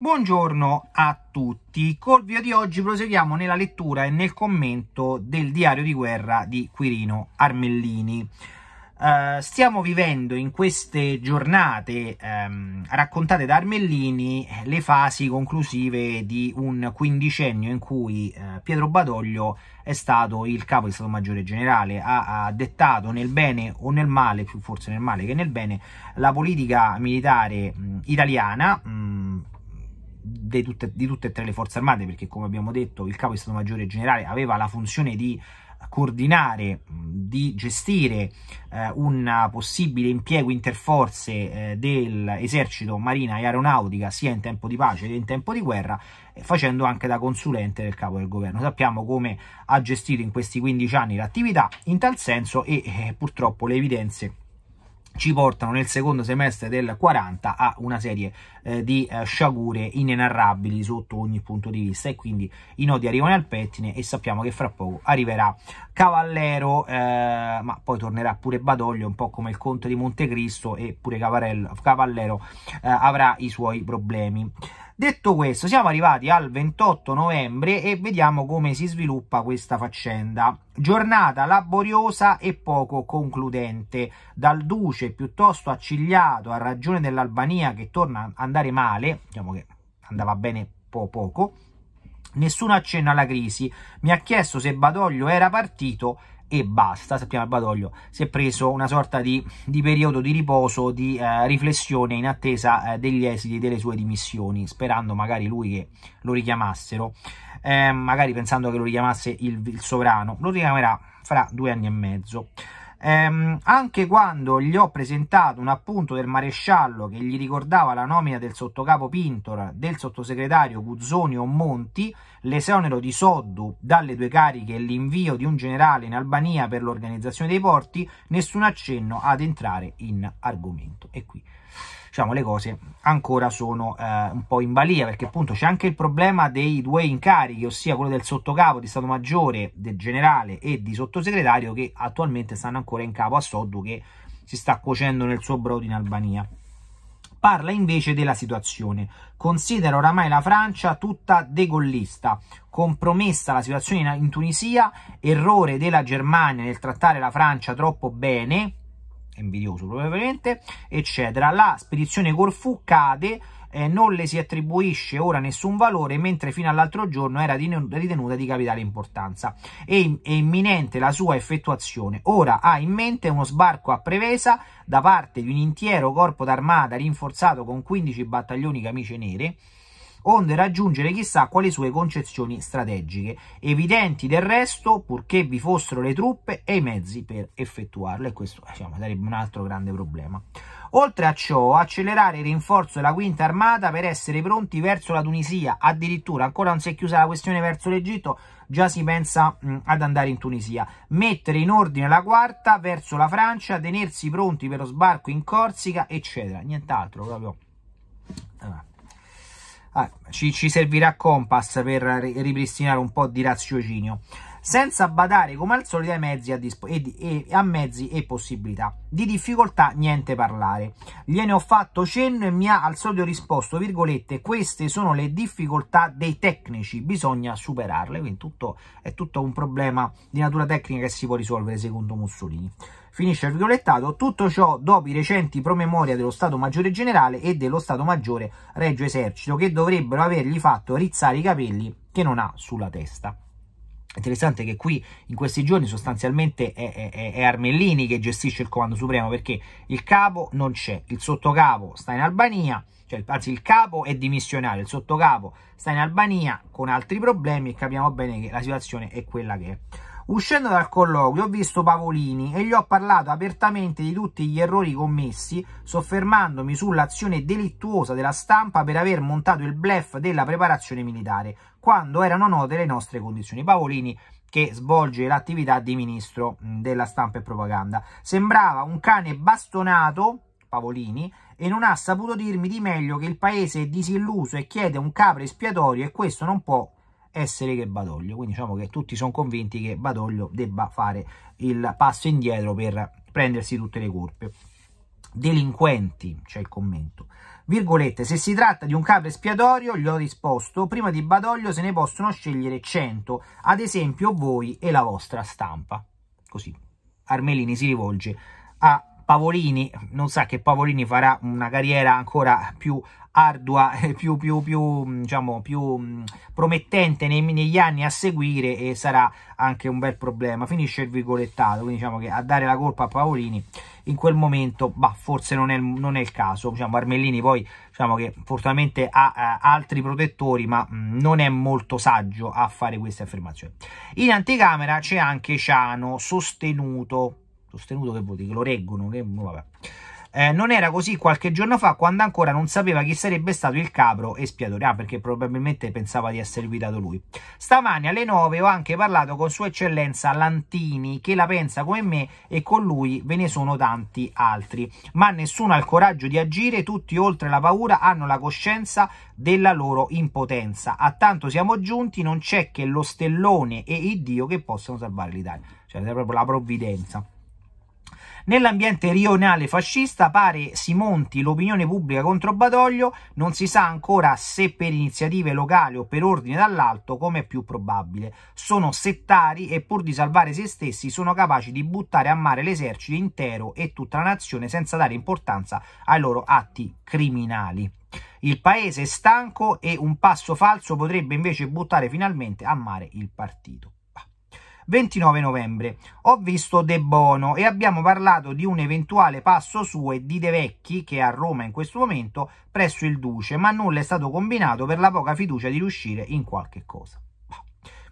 Buongiorno a tutti, col video di oggi proseguiamo nella lettura e nel commento del diario di guerra di Quirino Armellini. Uh, stiamo vivendo in queste giornate um, raccontate da Armellini le fasi conclusive di un quindicennio in cui uh, Pietro Badoglio è stato il capo di Stato Maggiore Generale, ha, ha, dettato nel bene o nel male, più forse nel male che nel bene, la politica militare mh, italiana, mh, tutte, di tutte e tre le forze armate, perché come abbiamo detto il capo di Stato Maggiore Generale aveva la funzione di coordinare, di gestire eh, un possibile impiego interforze eh, dell'esercito, marina e aeronautica sia in tempo di pace che in tempo di guerra, eh, facendo anche da consulente del capo del governo. Sappiamo come ha gestito in questi 15 anni l'attività in tal senso e eh, purtroppo le evidenze ci portano nel secondo semestre del 40 a una serie eh, di eh, sciagure inenarrabili sotto ogni punto di vista e quindi i nodi arrivano al pettine e sappiamo che fra poco arriverà Cavallero eh, ma poi tornerà pure Badoglio un po' come il conte di Montecristo e pure Cavarello, Cavallero eh, avrà i suoi problemi Detto questo, siamo arrivati al 28 novembre e vediamo come si sviluppa questa faccenda. Giornata laboriosa e poco concludente, dal duce piuttosto accigliato a ragione dell'Albania che torna ad andare male, diciamo che andava bene po poco, nessuno accenno alla crisi. Mi ha chiesto se Badoglio era partito e basta, sappiamo che Badoglio si è preso una sorta di, di periodo di riposo, di eh, riflessione in attesa eh, degli esiti delle sue dimissioni, sperando magari lui che lo richiamassero, eh, magari pensando che lo richiamasse il, il sovrano, lo richiamerà fra due anni e mezzo ehm, anche quando gli ho presentato un appunto del maresciallo che gli ricordava la nomina del sottocapo Pintor, del sottosegretario Guzzoni o Monti, l'esonero di Soddu dalle due cariche e l'invio di un generale in Albania per l'organizzazione dei porti, nessun accenno ad entrare in argomento. E qui diciamo le cose ancora sono eh, un po' in balia perché appunto c'è anche il problema dei due incarichi ossia quello del sottocapo di Stato Maggiore del Generale e di Sottosegretario che attualmente stanno ancora in capo a Soddu che si sta cuocendo nel suo brodo in Albania parla invece della situazione. Considera oramai la Francia tutta degollista, compromessa la situazione in Tunisia, errore della Germania nel trattare la Francia troppo bene, invidioso probabilmente, eccetera. La spedizione Corfù cade, eh, non le si attribuisce ora nessun valore, mentre fino all'altro giorno era ritenuta di capitale importanza. È, è imminente la sua effettuazione. Ora ha in mente uno sbarco a Prevesa da parte di un intero corpo d'armata rinforzato con 15 battaglioni camice nere, onde raggiungere chissà quali sue concezioni strategiche, evidenti del resto purché vi fossero le truppe e i mezzi per effettuarle, e questo diciamo, sarebbe un altro grande problema. Oltre a ciò, accelerare il rinforzo della quinta armata per essere pronti verso la Tunisia, addirittura ancora non si è chiusa la questione verso l'Egitto, già si pensa mh, ad andare in Tunisia, mettere in ordine la quarta verso la Francia, tenersi pronti per lo sbarco in Corsica, eccetera, nient'altro proprio ah, ci, ci, servirà Compass per ripristinare un po' di raziocinio senza badare come al solito ai mezzi a, e, e a mezzi e possibilità. Di difficoltà niente parlare. Gliene ho fatto cenno e mi ha al solito risposto, virgolette, queste sono le difficoltà dei tecnici, bisogna superarle. Quindi tutto, è tutto un problema di natura tecnica che si può risolvere secondo Mussolini finisce il violettato, tutto ciò dopo i recenti promemoria dello Stato Maggiore Generale e dello Stato Maggiore Regio Esercito, che dovrebbero avergli fatto rizzare i capelli che non ha sulla testa. Interessante che qui in questi giorni sostanzialmente è, è, è, Armellini che gestisce il comando supremo perché il capo non c'è, il sottocapo sta in Albania, cioè, anzi il capo è dimissionario, il sottocapo sta in Albania con altri problemi e capiamo bene che la situazione è quella che è. Uscendo dal colloquio ho visto Pavolini e gli ho parlato apertamente di tutti gli errori commessi, soffermandomi sull'azione delittuosa della stampa per aver montato il blef della preparazione militare, quando erano note le nostre condizioni. Pavolini che svolge l'attività di ministro mm, della stampa e propaganda. Sembrava un cane bastonato, Pavolini, e non ha saputo dirmi di meglio che il paese è disilluso e chiede un capro espiatorio e questo non può essere che Badoglio. Quindi diciamo che tutti sono convinti che Badoglio debba fare il passo indietro per prendersi tutte le colpe. Delinquenti, c'è il commento. Virgolette, se si tratta di un capo espiatorio, gli ho risposto, prima di Badoglio se ne possono scegliere 100, ad esempio voi e la vostra stampa. Così Armelini si rivolge a Pavolini, non sa che Pavolini farà una carriera ancora più ardua, più, più, più, mm, diciamo, più mm, promettente nei, negli anni a seguire e sarà anche un bel problema. Finisce il virgolettato, quindi diciamo che a dare la colpa a Pavolini in quel momento, bah, forse non è, non è il caso. Diciamo, Armellini poi diciamo che fortunatamente ha, ha eh, altri protettori, ma mm, non è molto saggio a fare queste affermazioni. In anticamera c'è anche Ciano, sostenuto sostenuto che vuol dire, che lo reggono, che vabbè. Eh, non era così qualche giorno fa quando ancora non sapeva chi sarebbe stato il capro espiatore, ah, perché probabilmente pensava di essere guidato lui. Stamani alle 9 ho anche parlato con Sua Eccellenza Lantini, che la pensa come me e con lui ve ne sono tanti altri, ma nessuno ha il coraggio di agire, tutti oltre la paura hanno la coscienza della loro impotenza. A tanto siamo giunti, non c'è che lo stellone e il Dio che possono salvare l'Italia, cioè proprio la provvidenza. Nell'ambiente rionale fascista pare si monti l'opinione pubblica contro Badoglio, non si sa ancora se per iniziative locali o per ordine dall'alto, come è più probabile. Sono settari e pur di salvare se stessi sono capaci di buttare a mare l'esercito intero e tutta la nazione senza dare importanza ai loro atti criminali. Il paese è stanco e un passo falso potrebbe invece buttare finalmente a mare il partito. 29 novembre. Ho visto De Bono e abbiamo parlato di un eventuale passo su e di De Vecchi, che è a Roma in questo momento, presso il Duce, ma nulla è stato combinato per la poca fiducia di riuscire in qualche cosa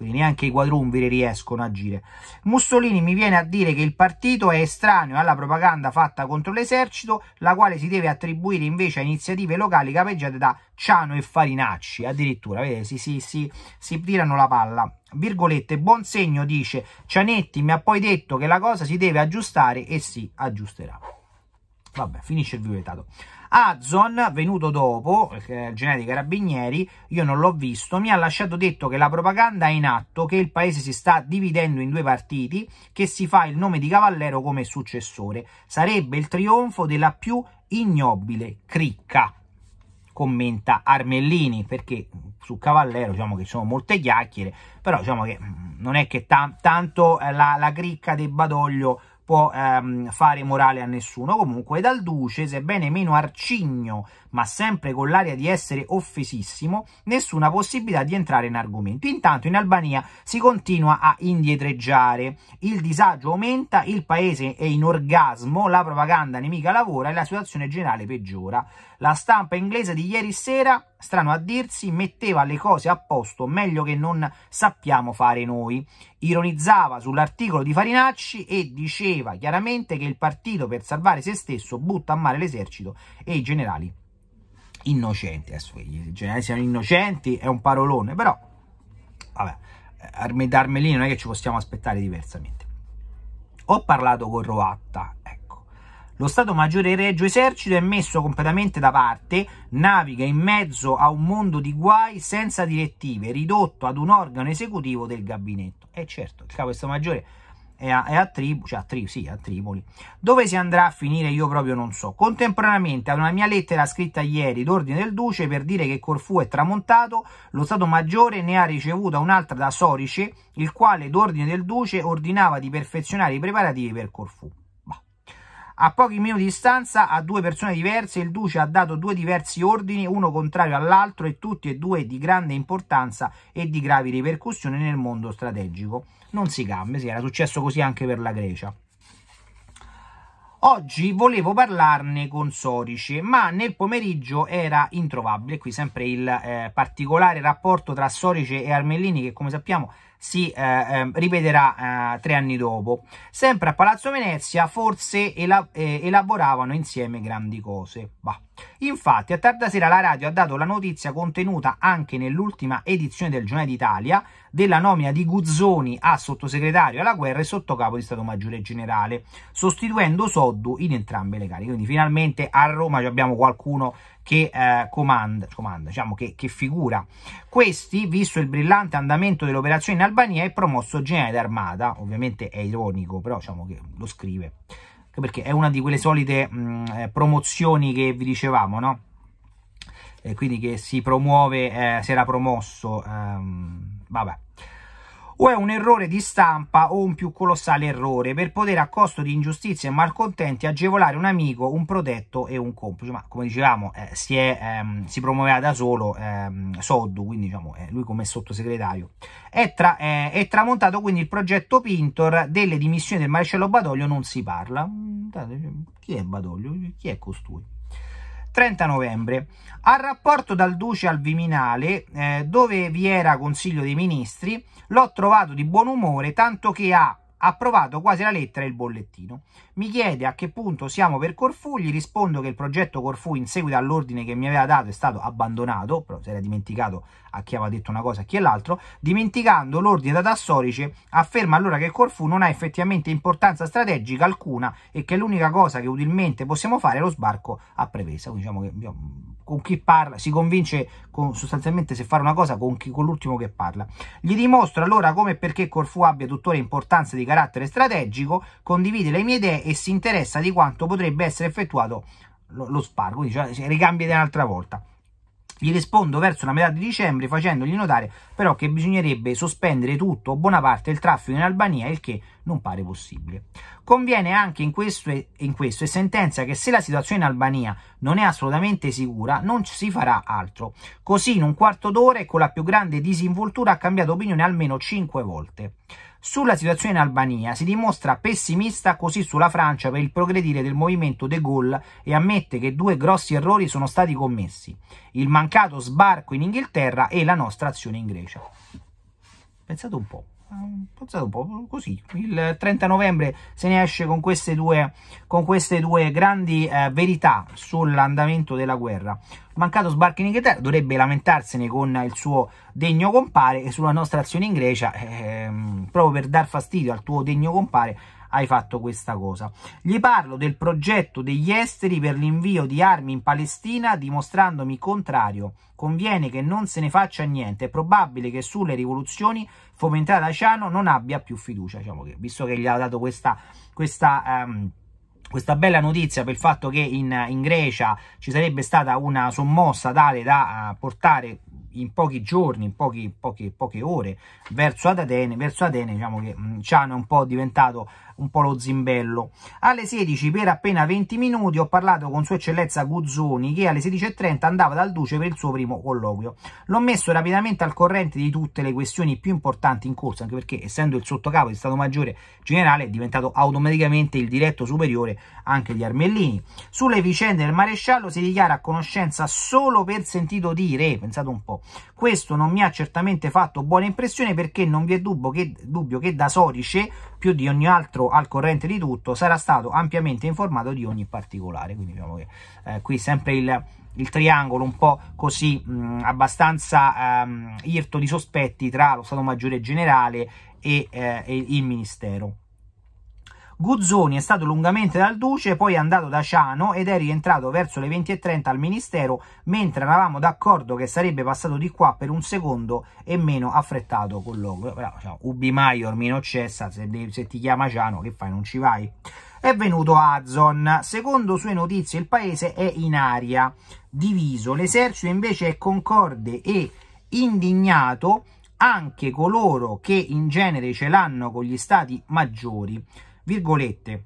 quindi neanche i quadrumviri riescono a agire. Mussolini mi viene a dire che il partito è estraneo alla propaganda fatta contro l'esercito, la quale si deve attribuire invece a iniziative locali capeggiate da Ciano e Farinacci, addirittura, vedete, si, si, si, si tirano la palla. Virgolette, buon segno dice Cianetti mi ha poi detto che la cosa si deve aggiustare e si aggiusterà. Vabbè, finisce il violetato. Azzon, venuto dopo, eh, generale Carabinieri, io non l'ho visto, mi ha lasciato detto che la propaganda è in atto, che il paese si sta dividendo in due partiti, che si fa il nome di Cavallero come successore. Sarebbe il trionfo della più ignobile cricca commenta Armellini perché su Cavallero diciamo che ci sono molte chiacchiere però diciamo che mm, non è che ta tanto eh, la, la cricca del Badoglio può ehm, fare morale a nessuno. Comunque dal Duce, sebbene meno arcigno, ma sempre con l'aria di essere offesissimo, nessuna possibilità di entrare in argomento. Intanto in Albania si continua a indietreggiare, il disagio aumenta, il paese è in orgasmo, la propaganda nemica lavora e la situazione generale peggiora. La stampa inglese di ieri sera, strano a dirsi, metteva le cose a posto meglio che non sappiamo fare noi. Ironizzava sull'articolo di Farinacci e diceva sapeva chiaramente che il partito per salvare se stesso butta a mare l'esercito e i generali innocenti. Adesso, I generali siano innocenti è un parolone, però vabbè, eh, Arme d'Armelini non è che ci possiamo aspettare diversamente. Ho parlato con Roatta, ecco. lo Stato Maggiore Reggio Esercito è messo completamente da parte, naviga in mezzo a un mondo di guai senza direttive, ridotto ad un organo esecutivo del gabinetto. E certo, il capo di Stato Maggiore è a, è a, Trib cioè a, Tri sì, a Tripoli, dove si andrà a finire io proprio non so. Contemporaneamente ad una mia lettera scritta ieri d'ordine del Duce per dire che Corfù è tramontato, lo Stato Maggiore ne ha ricevuta un'altra da Sorice, il quale d'ordine del Duce ordinava di perfezionare i preparativi per Corfù. A pochi minuti di distanza a due persone diverse il duce ha dato due diversi ordini, uno contrario all'altro e tutti e due di grande importanza e di gravi ripercussioni nel mondo strategico. Non si cambia, sì, era successo così anche per la Grecia. Oggi volevo parlarne con Sorice, ma nel pomeriggio era introvabile, qui sempre il eh, particolare rapporto tra Sorice e Armellini che come sappiamo si eh, ehm, ripeterà eh, tre anni dopo. Sempre a Palazzo Venezia forse elab eh, elaboravano insieme grandi cose. Bah. Infatti a tarda sera la radio ha dato la notizia contenuta anche nell'ultima edizione del Giornale d'Italia della nomina di Guzzoni a sottosegretario alla guerra e sottocapo di Stato Maggiore Generale, sostituendo Soddu in entrambe le cariche. Quindi finalmente a Roma abbiamo qualcuno che eh, comanda, comanda diciamo che, che, figura. Questi, visto il brillante andamento delle operazioni in Albania, è promosso generale d'armata, ovviamente è ironico, però diciamo che lo scrive, perché è una di quelle solite mh, eh, promozioni che vi dicevamo, no? E quindi che si promuove, eh, si era promosso, ehm, vabbè o è un errore di stampa o un più colossale errore per poter a costo di ingiustizie e malcontenti agevolare un amico, un protetto e un complice. Ma come dicevamo eh, si, è, ehm, si, promuoveva da solo ehm, Soddu, quindi diciamo eh, lui come sottosegretario. È, tra, eh, è, tramontato quindi il progetto Pintor, delle dimissioni del maresciallo Badoglio non si parla. Mm, cioè, chi è Badoglio? Chi è costui? 30 novembre. Al rapporto dal Duce al Viminale, eh, dove vi era Consiglio dei Ministri, l'ho trovato di buon umore, tanto che ha approvato quasi la lettera e il bollettino. Mi chiede a che punto siamo per Corfu, gli rispondo che il progetto Corfu in seguito all'ordine che mi aveva dato è stato abbandonato, però si era dimenticato a chi aveva detto una cosa e a chi è l'altro, dimenticando l'ordine da Tassorice, afferma allora che Corfu non ha effettivamente importanza strategica alcuna e che l'unica cosa che utilmente possiamo fare è lo sbarco a Prevesa. Quindi diciamo che con chi parla si convince con, sostanzialmente se fare una cosa con, chi, con l'ultimo che parla. Gli dimostro allora come e perché Corfu abbia tuttora importanza di carattere strategico, condivide le mie idee e si interessa di quanto potrebbe essere effettuato lo, lo spargo, quindi cioè, ricambia di un'altra volta. Gli rispondo verso la metà di dicembre facendogli notare però che bisognerebbe sospendere tutto o buona parte del traffico in Albania, il che non pare possibile. Conviene anche in questo, e, in questo e sentenza che se la situazione in Albania non è assolutamente sicura non si farà altro. Così in un quarto d'ora e con la più grande disinvoltura ha cambiato opinione almeno 5 volte. Sulla situazione in Albania si dimostra pessimista così sulla Francia per il progredire del movimento De Gaulle e ammette che due grossi errori sono stati commessi, il mancato sbarco in Inghilterra e la nostra azione in Grecia. Pensate un po' pensato un po' così. Il 30 novembre se ne esce con queste due, con queste due grandi eh, verità sull'andamento della guerra. Mancato sbarco in Inghilterra dovrebbe lamentarsene con il suo degno compare e sulla nostra azione in Grecia, ehm, proprio per dar fastidio al tuo degno compare, hai fatto questa cosa. Gli parlo del progetto degli esteri per l'invio di armi in Palestina dimostrandomi contrario. Conviene che non se ne faccia niente, è probabile che sulle rivoluzioni fomentate da Ciano non abbia più fiducia, diciamo che, visto che gli ha dato questa... questa um, questa bella notizia per il fatto che in, in, Grecia ci sarebbe stata una sommossa tale da eh, portare in pochi giorni, in pochi, poche, poche ore verso Atene, verso Adene diciamo che mm, Ciano è un po' diventato un po' lo zimbello. Alle 16 per appena 20 minuti ho parlato con sua eccellenza Guzzoni che alle 16.30 andava dal Duce per il suo primo colloquio. L'ho messo rapidamente al corrente di tutte le questioni più importanti in corso anche perché essendo il sottocapo di Stato Maggiore Generale è diventato automaticamente il diretto superiore anche gli Armellini. Sulle vicende del maresciallo si dichiara a conoscenza solo per sentito dire, pensate un po', questo non mi ha certamente fatto buona impressione perché non vi è dubbio che, dubbio che da Sorice, più di ogni altro al corrente di tutto, sarà stato ampiamente informato di ogni particolare. Quindi diciamo che eh, qui sempre il, il triangolo un po' così mh, abbastanza ehm, irto di sospetti tra lo Stato Maggiore Generale e, eh, e il Ministero. Guzzoni è stato lungamente dal Duce, poi è andato da Ciano ed è rientrato verso le 20.30 al Ministero, mentre eravamo d'accordo che sarebbe passato di qua per un secondo e meno affrettato colloquio. Però, eh, cioè, Ubi Maior, Mino Cessa, se, se ti chiama Ciano, che fai, non ci vai? È venuto Azzon. Secondo sue notizie il paese è in aria, diviso. L'esercito invece è concorde e indignato anche coloro che in genere ce l'hanno con gli stati maggiori virgolette.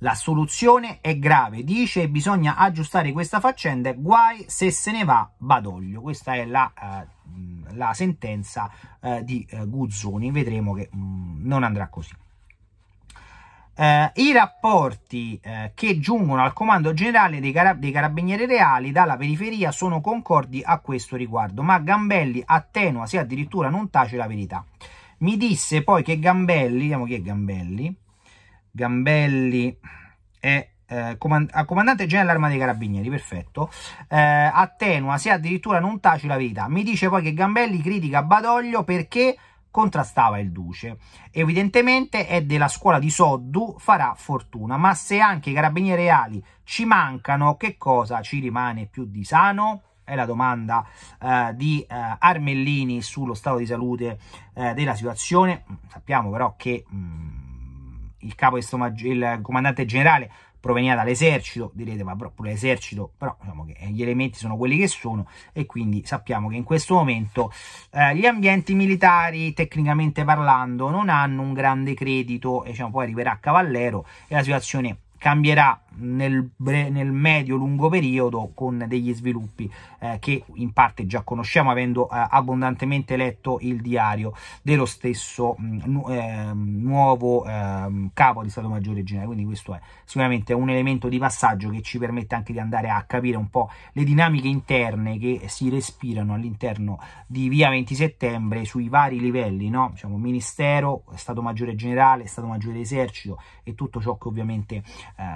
La soluzione è grave, dice, e bisogna aggiustare questa faccenda, guai se se ne va Badoglio. Questa è la, uh, la sentenza uh, di uh, Guzzoni, vedremo che mh, non andrà così. I rapporti che giungono al comando generale dei, cara dei carabinieri reali dalla periferia sono concordi a questo riguardo, ma Gambelli attenua se addirittura non tace la verità. Mi disse poi che Gambelli, vediamo chi è Gambelli, Gambelli è eh, a comandante generale dell'arma dei carabinieri, perfetto, eh, attenua se addirittura non taci la verità. Mi dice poi che Gambelli critica Badoglio perché contrastava il duce. Evidentemente è della scuola di Soddu, farà fortuna, ma se anche i carabinieri reali ci mancano, che cosa ci rimane più di sano? è la domanda eh, di eh, Armellini sullo stato di salute eh, della situazione. Sappiamo però che mh, mm, il capo il comandante generale proveniva dall'esercito, direte ma proprio l'esercito, però diciamo che eh, gli elementi sono quelli che sono e quindi sappiamo che in questo momento eh, gli ambienti militari, tecnicamente parlando, non hanno un grande credito e diciamo, poi arriverà Cavallero e la situazione cambierà nel, nel medio-lungo periodo con degli sviluppi eh, che in parte già conosciamo avendo eh, abbondantemente letto il diario dello stesso mh, mm, nu eh, nuovo ehm, capo di Stato Maggiore Generale. Quindi questo è sicuramente un elemento di passaggio che ci permette anche di andare a capire un po' le dinamiche interne che si respirano all'interno di Via 20 Settembre sui vari livelli, no? diciamo, Ministero, Stato Maggiore Generale, Stato Maggiore Esercito e tutto ciò che ovviamente eh,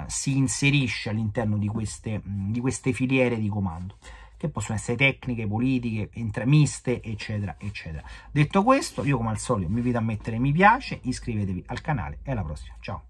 si inserisce inserisce all'interno di, mm, di queste, filiere di comando che possono essere tecniche, politiche, intramiste, eccetera, eccetera. Detto questo, io come al solito vi invito a mettere mi piace, iscrivetevi al canale e alla prossima. Ciao!